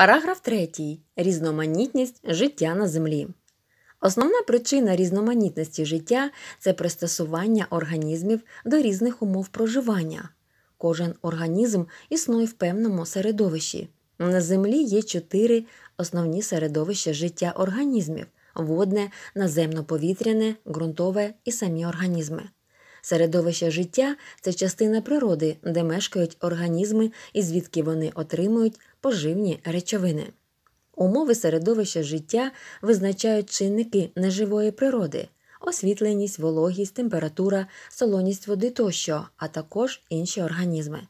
Параграф 3. Різноманітність життя на землі. Основна причина різноманітності життя це пристосування організмів до різних умов проживання. Кожен організм існує в певному середовищі. На землі є чотири основні середовища життя організмів водне, наземно-повітряне, ґрунтове і самі організми. Середовище життя це частина природи, де мешкають організми і звідки вони отримують поживні речовини. Умови середовища життя визначають чинники неживої природи, освітленість, вологість, температура, солоність води тощо, а також інші організми.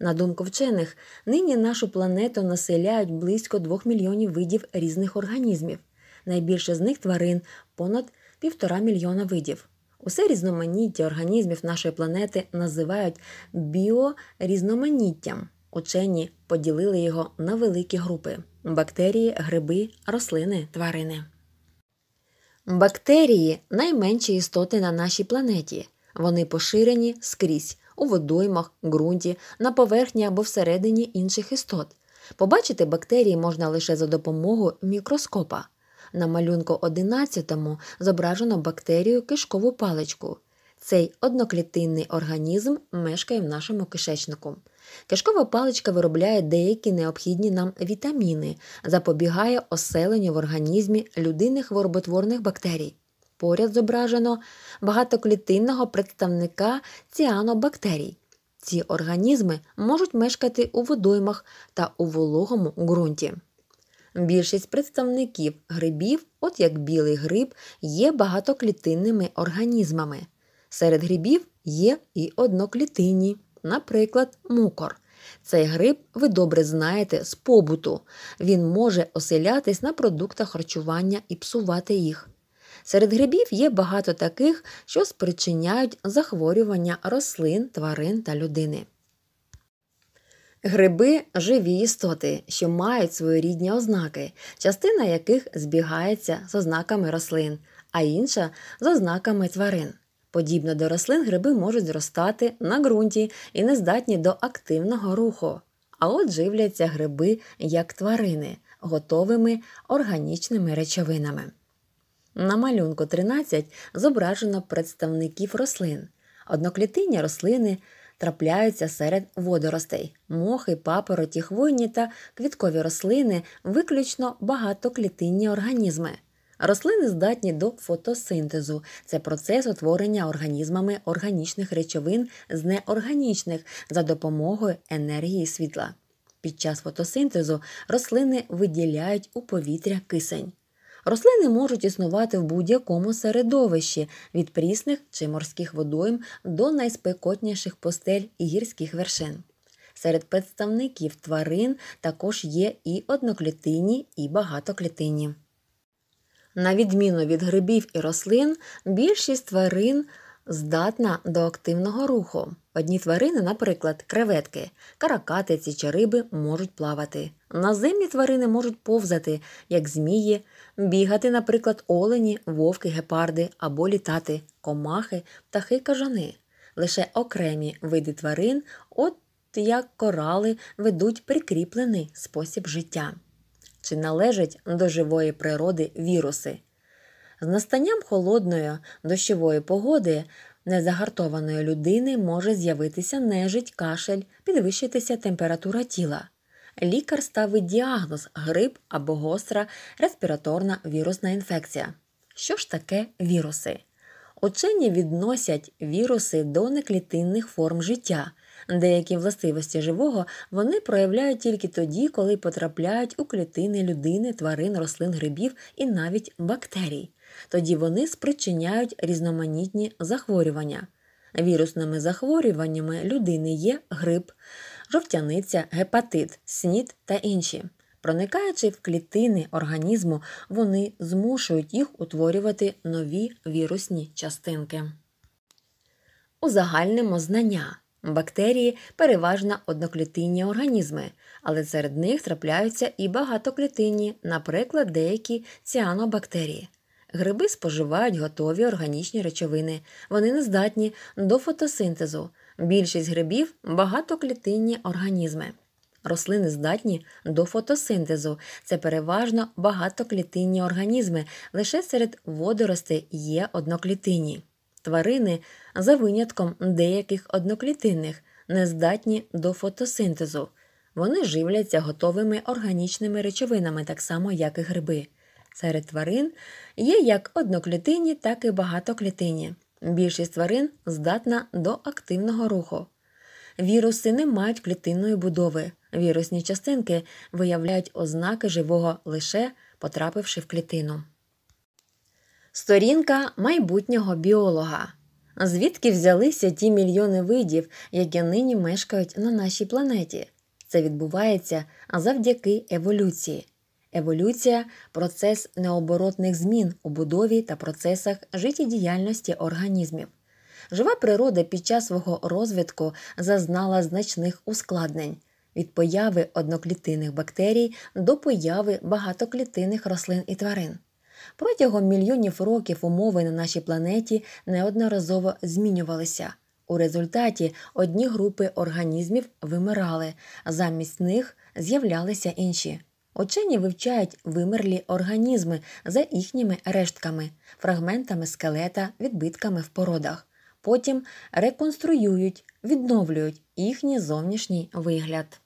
На думку вчених, нині нашу планету населяють близько 2 мільйонів видів різних організмів. Найбільше з них тварин понад півтора мільйона видів. Усе різноманіття організмів нашої планети називають біорізноманіттям. Учені поділили його на великі групи: бактерії, гриби, рослини, тварини. Бактерії найменші істоти на нашій планеті. Вони поширені скрізь у водоймах, ґрунті, на поверхні або всередині інших істот. Побачити бактерії можна лише за допомогою мікроскопа. На малюнку 11 зображено бактерію кишкову паличку. Цей одноклітинний організм мешкає в нашому кишечнику. Кишкова паличка виробляє деякі необхідні нам вітаміни, запобігає оселенню в організмі людини хвороботворних бактерій. Поряд зображено багатоклітинного представника ціанобактерій. Ці організми можуть мешкати у водоймах та у вологому ґрунті. Більшість представників грибів, от як білий гриб, є багатоклітинними організмами. Серед грибів є і одноклітинні, наприклад, мукор. Цей гриб ви добре знаєте з побуту. Він може оселятись на продуктах харчування і псувати їх. Серед грибів є багато таких, що спричиняють захворювання рослин, тварин та людини. Гриби живі істоти, що мають своєрідні ознаки, частина яких збігається з ознаками рослин, а інша з ознаками тварин. Подібно до рослин, гриби можуть зростати на ґрунті і не здатні до активного руху. А от живляться гриби як тварини, готовими органічними речовинами. На малюнку 13 зображено представників рослин, одноклітинні рослини трапляються серед водоростей, мохи, папороті, хвойні та квіткові рослини, виключно багатоклітинні організми. Рослини здатні до фотосинтезу. Це процес утворення організмами органічних речовин з неорганічних за допомогою енергії світла. Під час фотосинтезу рослини виділяють у повітря кисень. Рослини можуть існувати в будь-якому середовищі від прісних чи морських водойм до найспекотніших постель і гірських вершин. Серед представників тварин також є і одноклітинні, і багатоклітинні. На відміну від грибів і рослин, більшість тварин здатна до активного руху. Одні тварини, наприклад, креветки, каракатиці чи риби можуть плавати. Наземні тварини можуть повзати, як змії, бігати, наприклад, олені, вовки, гепарди або літати, комахи, птахи, кажани. Лише окремі види тварин, от як корали, ведуть прикріплений спосіб життя. Чи належать до живої природи віруси? З настанням холодної дощової погоди незагартованої людини може з'явитися нежить, кашель, підвищитися температура тіла. Лікар ставить діагноз грип або гостра респіраторна вірусна інфекція. Що ж таке віруси? Учені відносять віруси до неклітинних форм життя. Деякі властивості живого вони проявляють тільки тоді, коли потрапляють у клітини людини, тварин, рослин, грибів і навіть бактерій. Тоді вони спричиняють різноманітні захворювання. Вірусними захворюваннями людини є грип, жовтяниця, гепатит, снід та інші. Проникаючи в клітини організму, вони змушують їх утворювати нові вірусні частинки. Узагальнимо знання. Бактерії переважно одноклітинні організми, але серед них трапляються і багатоклітинні, наприклад, деякі ціанобактерії. Гриби споживають готові органічні речовини, вони не здатні до фотосинтезу. Більшість грибів багатоклітинні організми. Рослини здатні до фотосинтезу. Це переважно багатоклітинні організми, лише серед водоростей є одноклітинні. Тварини, за винятком деяких одноклітинних, не здатні до фотосинтезу. Вони живляться готовими органічними речовинами, так само, як і гриби серед тварин є як одноклітинні, так і багатоклітинні. Більшість тварин здатна до активного руху. Віруси не мають клітинної будови. Вірусні частинки виявляють ознаки живого лише потрапивши в клітину. Сторінка майбутнього біолога. Звідки взялися ті мільйони видів, які нині мешкають на нашій планеті? Це відбувається завдяки еволюції. Еволюція процес необоротних змін у будові та процесах життєдіяльності організмів. Жива природа під час свого розвитку зазнала значних ускладнень від появи одноклітинних бактерій до появи багатоклітинних рослин і тварин. Протягом мільйонів років умови на нашій планеті неодноразово змінювалися. У результаті одні групи організмів вимирали, замість них з'являлися інші. Учені вивчають вимерлі організми за їхніми рештками, фрагментами скелета, відбитками в породах. Потім реконструюють, відновлюють їхній зовнішній вигляд.